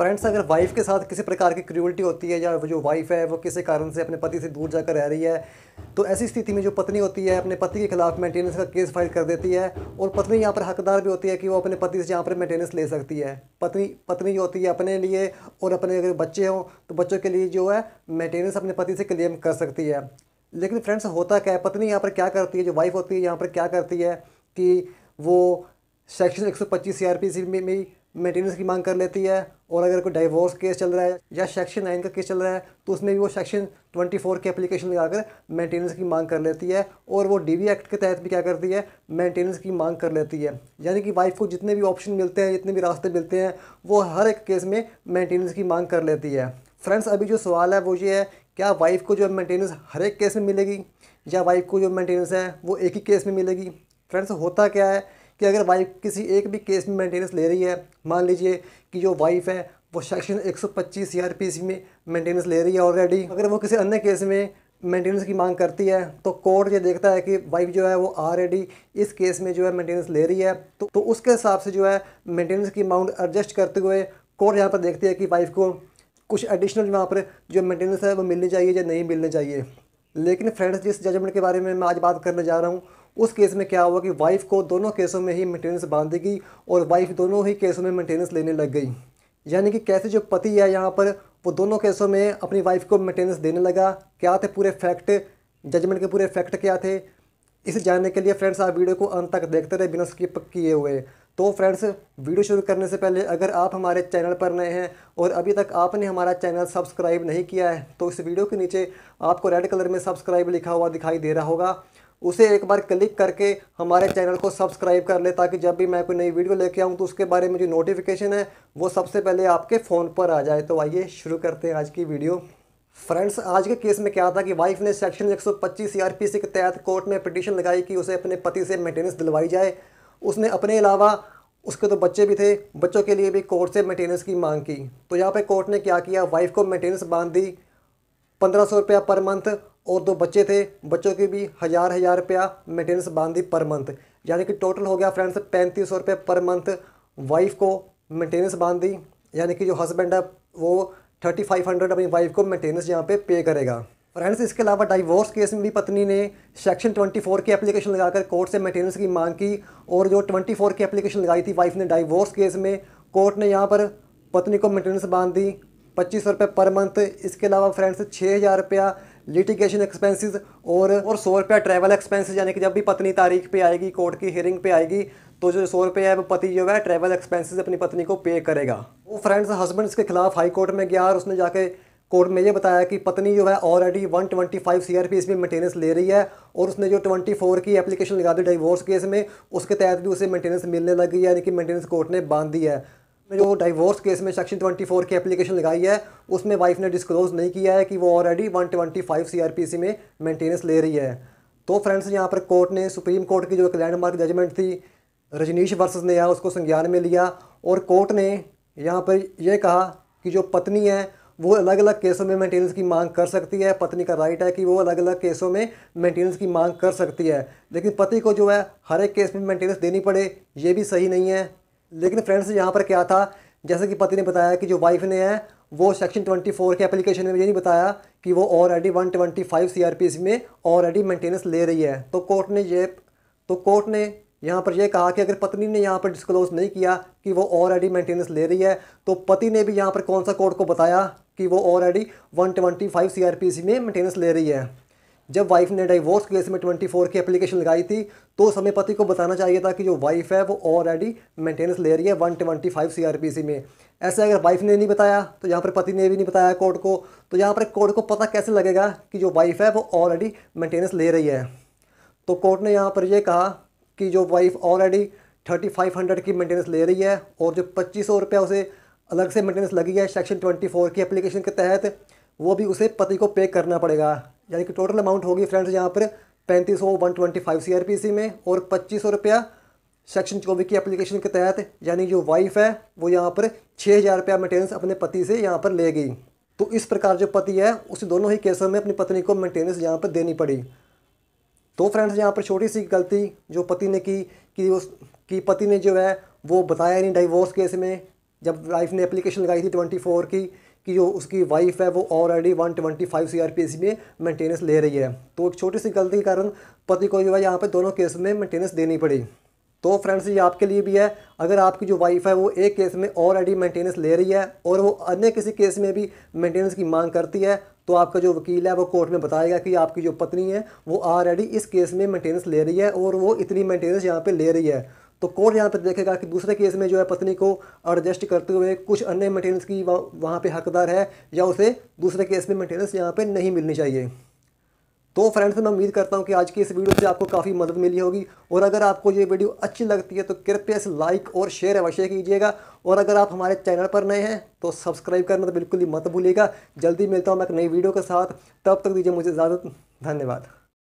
friends अगर wife के साथ किसी प्रकार की क्रूअल्टी होती है या जो वाइफ है वो किसी कारण से अपने पति से दूर जाकर रह रही है तो ऐसी स्थिति में जो पत्नी होती है अपने पति के खिलाफ मेंटेनेंस का केस फाइल कर देती है और पत्नी यहाँ पर हकदार भी होती है कि वो अपने पति से यहाँ पर मेंटेनेंस ले सकती है पत्नी पत्नी जो होती है अपने लिए और अपने अगर बच्चे हों तो बच्चों के लिए जो है मेंटेनेंस अपने पति से क्लेम कर सकती है लेकिन फ्रेंड्स होता क्या है पत्नी यहाँ पर क्या करती है जो वाइफ होती है यहाँ पर क्या करती है कि वो सेक्शन एक पी सी में, में मेंटेनेंस की मांग कर लेती है और अगर कोई डाइवोर्स केस चल रहा है या सेक्शन नाइन का केस चल रहा है तो उसमें भी वो सेक्शन ट्वेंटी फोर की एप्लीकेशन लगाकर मेंटेनेंस की मांग कर लेती है और वो डी एक्ट के तहत भी क्या करती है मेंटेनेंस की मांग कर लेती है यानी कि वाइफ को जितने भी ऑप्शन मिलते हैं जितने भी रास्ते मिलते हैं वो हर एक केस में मेंटेनेंस की मांग कर लेती है फ्रेंड्स अभी जो सवाल है वो ये है क्या वाइफ को जो मेंटेनेंस हर एक केस में मिलेगी या वाइफ को जो मेंटेनेंस है वो एक ही केस में मिलेगी फ्रेंड्स होता क्या है कि अगर वाइफ किसी एक भी केस में मेंटेनेंस ले रही है मान लीजिए कि जो वाइफ है वो सेक्शन 125 सीआरपीसी में मेंटेनेंस ले रही है ऑलरेडी अगर वो किसी अन्य केस में मेंटेनेंस की मांग करती है तो कोर्ट ये देखता है कि वाइफ जो है वो ऑलरेडी इस केस में जो है मेंटेनेंस ले रही है तो, तो उसके हिसाब से जो है मेंटेनेंस की अमाउंट एडजस्ट करते हुए कोर्ट यहाँ पर देखती है कि वाइफ को कुछ एडिशनल वहाँ पर जो मेंटेनेंस है वो मिलनी चाहिए या नहीं मिलनी चाहिए लेकिन फ्रेंड्स जिस जजमेंट के बारे में मैं आज बात करने जा रहा हूँ उस केस में क्या हुआ कि वाइफ को दोनों केसों में ही मेंटेनेंस बांध दी गई और वाइफ दोनों ही केसों में मेंटेनेंस लेने लग गई यानी कि कैसे जो पति है यहाँ पर वो दोनों केसों में अपनी वाइफ को मेंटेनेंस देने लगा क्या थे पूरे फैक्ट जजमेंट के पूरे फैक्ट क्या थे इसे जानने के लिए फ्रेंड्स आप वीडियो को अंत तक देखते रहे बिना स्किप किए हुए तो फ्रेंड्स वीडियो शुरू करने से पहले अगर आप हमारे चैनल पर नए हैं और अभी तक आपने हमारा चैनल सब्सक्राइब नहीं किया है तो इस वीडियो के नीचे आपको रेड कलर में सब्सक्राइब लिखा हुआ दिखाई दे रहा होगा उसे एक बार क्लिक करके हमारे चैनल को सब्सक्राइब कर ले ताकि जब भी मैं कोई नई वीडियो लेके आऊँ तो उसके बारे में जो नोटिफिकेशन है वो सबसे पहले आपके फ़ोन पर आ जाए तो आइए शुरू करते हैं आज की वीडियो फ्रेंड्स आज के केस में क्या था कि वाइफ ने सेक्शन 125 सी के तहत कोर्ट में पिटीशन लगाई कि उसे अपने पति से मेंटेनेंस दिलवाई जाए उसने अपने अलावा उसके तो बच्चे भी थे बच्चों के लिए भी कोर्ट से मेंटेनेंस की मांग की तो यहाँ पे कोर्ट ने क्या किया वाइफ को मेंटेनेंस बांध दी पंद्रह सौ रुपया पर मंथ और दो बच्चे थे बच्चों के भी हज़ार हज़ार रुपया मेंटेनेंस बांध दी पर मंथ यानी कि टोटल हो गया फ्रेंड्स पैंतीस सौ रुपये पर मंथ वाइफ को मेंटेनेंस बांध दी यानी कि जो हस्बैंड है वो थर्टी फाइव हंड्रेड अपनी वाइफ को मेंटेनेंस यहाँ पे पे करेगा फ्रेंड्स इसके अलावा डाइवोर्स केस में भी पत्नी ने सेक्शन ट्वेंटी फोर की एप्लीकेशन लगाकर कोर्ट से मेंटेनेंस की मांग की और जो ट्वेंटी फोर की एप्लीकेशन लगाई थी वाइफ ने डाइवोर्स केस में कोर्ट ने यहाँ पर पत्नी को मेंटेनेंस बांध दी पच्चीस सौ रुपये पर मंथ इसके अलावा फ्रेंड्स छः हज़ार रुपया लिटिगेशन एक्सपेंसेस और और सौ रुपया ट्रैवल एक्सपेंसेस यानी कि जब भी पत्नी तारीख पे आएगी कोर्ट की हियरिंग पे आएगी तो जो सौ रुपये है वो पति जो है ट्रैवल एक्सपेंसेस अपनी पत्नी को पे करेगा वो फ्रेंड्स हस्बैंड्स के खिलाफ हाई कोर्ट में गया और उसने जाके कोर्ट में ये बताया कि पत्नी जो है already 125 twenty five C R P इसमें मेंटेनेंस ले रही है और उसने जो 24 की एप्लीकेशन लगा दी डिवोर्स केस में उसके तहत भी उसे मेंटेनेंस मिलने लगी यानी कि मेंटेनेंस कोर्ट ने बांध दी है में जो डाइवोर्स केस में सेक्शन 24 की एप्लीकेशन लगाई है उसमें वाइफ ने डिस्क्लोज नहीं किया है कि वो ऑलरेडी 125 सी में मेंटेनेंस ले रही है तो फ्रेंड्स यहाँ पर कोर्ट ने सुप्रीम कोर्ट की जो एक लैंडमार्क जजमेंट थी रजनीश वर्सेस ने यहाँ उसको संज्ञान में लिया और कोर्ट ने यहाँ पर यह कहा कि जो पत्नी है वो अलग अलग केसों में मेंटेनेंस की मांग कर सकती है पत्नी का राइट है कि वो अलग अलग केसों में मेंटेनेंस की मांग कर सकती है लेकिन पति को जो है हर एक केस में मेंटेनेंस देनी पड़े ये भी सही नहीं है लेकिन फ्रेंड्स यहाँ पर क्या था जैसे कि पति ने बताया कि जो वाइफ ने है वो सेक्शन 24 के एप्लीकेशन में ये नहीं बताया कि वो ऑलरेडी 125 सीआरपीसी में ऑलरेडी मेंटेनेंस ले रही है तो कोर्ट ने ये तो कोर्ट ने यहाँ पर यह कहा कि अगर पत्नी ने यहाँ पर डिस्क्लोज नहीं किया कि वो ऑलरेडी मेंटेनेंस ले रही है तो पति ने भी यहाँ पर कौन सा कोर्ट को बताया कि वो ऑलरेडी 125 ट्वेंटी में मेंटेनेंस ले रही है जब वाइफ ने डाइवोर्स केस में 24 की एप्लीकेशन लगाई थी तो समय पति को बताना चाहिए था कि जो वाइफ है वो ऑलरेडी मेंटेनेंस ले रही है 125 सी में ऐसे अगर वाइफ ने नहीं बताया तो यहाँ पर पति ने भी नहीं बताया कोर्ट को तो यहाँ पर कोर्ट को पता कैसे लगेगा कि जो वाइफ है वो ऑलरेडी मेंटेनेंस ले रही है तो कोर्ट ने यहाँ पर यह कहा कि जो wife already thirty five hundred की मेंटेनेंस ले रही है और जो पच्चीस सौ रुपया उसे अलग से मेंटेनेंस लगी है सेक्शन ट्वेंटी फोर की एप्लीकेशन के तहत वो भी उसे पति को पे करना पड़ेगा यानी कि टोटल अमाउंट होगी फ्रेंड्स यहाँ पर पैंतीस सौ one twenty five C R P C में और पच्चीस सौ रुपया सेक्शन चौबीस की एप्लीकेशन के तहत यानी जो वाइफ है वो यहाँ पर छः हज़ार रुपया मेंटेनेंस अपने पति से यहाँ पर ले गई तो इस प्रकार जो पति है उस दोनों ही केसों में अपनी पत्नी को मेंटेनेंस यहाँ पर देनी पड़ी तो फ्रेंड्स यहाँ पर छोटी सी गलती जो पति ने की कि उस कि पति ने जो है वो बताया नहीं डाइवोर्स केस में जब वाइफ ने एप्लीकेशन लगाई थी ट्वेंटी फोर की कि जो उसकी वाइफ है वो ऑलरेडी 125 ट्वेंटी फाइव सी में मेंटेनेंस ले रही है तो एक छोटी सी गलती के कारण पति को जो है यहाँ पर दोनों केस में मेंटेनेंस देनी पड़ी तो फ्रेंड्स ये आपके लिए भी है अगर आपकी जो वाइफ है वो एक केस में ऑलरेडी मेंटेनेंस ले रही है और वो अन्य किसी केस में भी मेंटेनेंस की मांग करती है तो आपका जो वकील है वो कोर्ट में बताएगा कि आपकी जो पत्नी है वो ऑलरेडी इस केस में मेंटेनेंस ले रही है और वो इतनी मेंटेनेंस यहाँ पे ले रही है तो कोर्ट यहाँ पर देखेगा कि दूसरे केस में जो है पत्नी को एडजस्ट करते हुए कुछ अन्य मेंटेनेंस की वहाँ पे हकदार है या उसे दूसरे केस में मेंटेनेंस यहाँ पे नहीं मिलनी चाहिए तो फ्रेंड्स मैं उम्मीद करता हूँ कि आज की इस वीडियो से आपको काफ़ी मदद मिली होगी और अगर आपको ये वीडियो अच्छी लगती है तो कृपया इसे लाइक और शेयर अवश्य कीजिएगा और अगर आप हमारे चैनल पर नए हैं तो सब्सक्राइब करना तो बिल्कुल ही मत भूलिएगा जल्दी मिलता हूँ मैं एक नई वीडियो के साथ तब तक दीजिए मुझे इजाज़त धन्यवाद